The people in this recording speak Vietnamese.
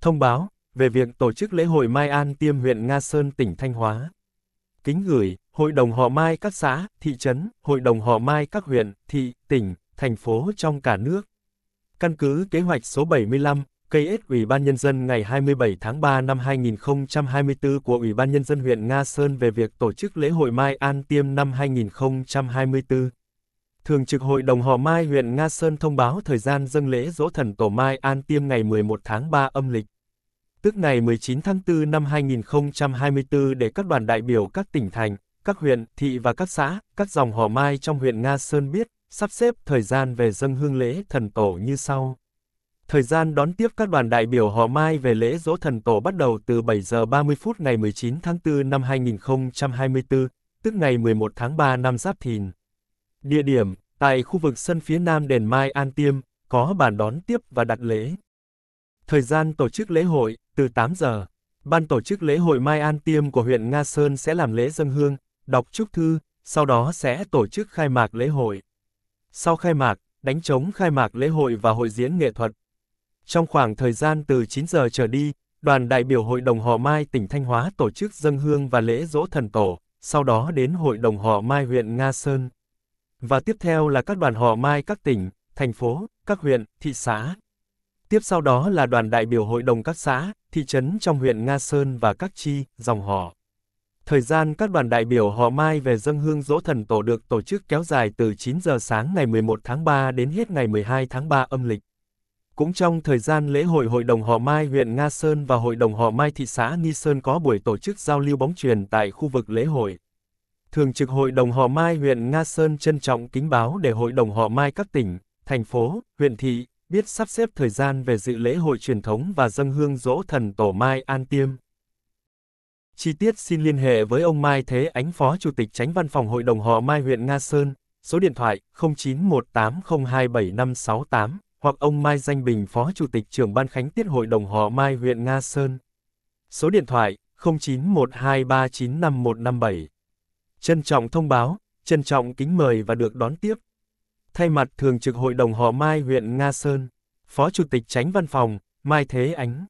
Thông báo về việc tổ chức lễ hội Mai An Tiêm huyện Nga Sơn tỉnh Thanh Hóa. Kính gửi, Hội đồng họ Mai các xã, thị trấn, Hội đồng họ Mai các huyện, thị, tỉnh, thành phố trong cả nước. Căn cứ kế hoạch số 75, cây KS Ủy ban Nhân dân ngày 27 tháng 3 năm 2024 của Ủy ban Nhân dân huyện Nga Sơn về việc tổ chức lễ hội Mai An Tiêm năm 2024. Thường trực Hội đồng Hò Mai huyện Nga Sơn thông báo thời gian dâng lễ dỗ thần Tổ Mai An Tiêm ngày 11 tháng 3 âm lịch. Tức ngày 19 tháng 4 năm 2024 để các đoàn đại biểu các tỉnh thành, các huyện, thị và các xã, các dòng Hò Mai trong huyện Nga Sơn biết, sắp xếp thời gian về dâng hương lễ thần Tổ như sau. Thời gian đón tiếp các đoàn đại biểu hò Mai về lễ dỗ thần tổ bắt đầu từ 7 giờ 30 phút ngày 19 tháng 4 năm 2024, tức ngày 11 tháng 3 năm Giáp Thìn. Địa điểm Tại khu vực sân phía nam đền Mai An Tiêm, có bàn đón tiếp và đặt lễ. Thời gian tổ chức lễ hội, từ 8 giờ, ban tổ chức lễ hội Mai An Tiêm của huyện Nga Sơn sẽ làm lễ dân hương, đọc chúc thư, sau đó sẽ tổ chức khai mạc lễ hội. Sau khai mạc, đánh trống khai mạc lễ hội và hội diễn nghệ thuật. Trong khoảng thời gian từ 9 giờ trở đi, đoàn đại biểu Hội đồng Họ Mai tỉnh Thanh Hóa tổ chức dân hương và lễ dỗ thần tổ, sau đó đến Hội đồng Họ Mai huyện Nga Sơn và tiếp theo là các đoàn họ mai các tỉnh, thành phố, các huyện, thị xã. Tiếp sau đó là đoàn đại biểu hội đồng các xã, thị trấn trong huyện Nga Sơn và các chi, dòng họ. Thời gian các đoàn đại biểu họ Mai về dân hương dỗ thần tổ được tổ chức kéo dài từ 9 giờ sáng ngày 11 tháng 3 đến hết ngày 12 tháng 3 âm lịch. Cũng trong thời gian lễ hội Hội đồng họ Mai huyện Nga Sơn và Hội đồng họ Mai thị xã Nghi Sơn có buổi tổ chức giao lưu bóng truyền tại khu vực lễ hội. Thường trực Hội đồng Họ Mai huyện Nga Sơn trân trọng kính báo để Hội đồng Họ Mai các tỉnh, thành phố, huyện thị, biết sắp xếp thời gian về dự lễ hội truyền thống và dân hương dỗ thần Tổ Mai An Tiêm. Chi tiết xin liên hệ với ông Mai Thế Ánh Phó Chủ tịch Tránh Văn phòng Hội đồng Họ Mai huyện Nga Sơn, số điện thoại 0918027568 hoặc ông Mai Danh Bình Phó Chủ tịch trưởng Ban Khánh Tiết Hội đồng Họ Mai huyện Nga Sơn. Số điện thoại 0912395157 trân trọng thông báo, trân trọng kính mời và được đón tiếp. Thay mặt Thường trực Hội đồng Họ Mai huyện Nga Sơn, Phó Chủ tịch Tránh Văn phòng, Mai Thế Ánh.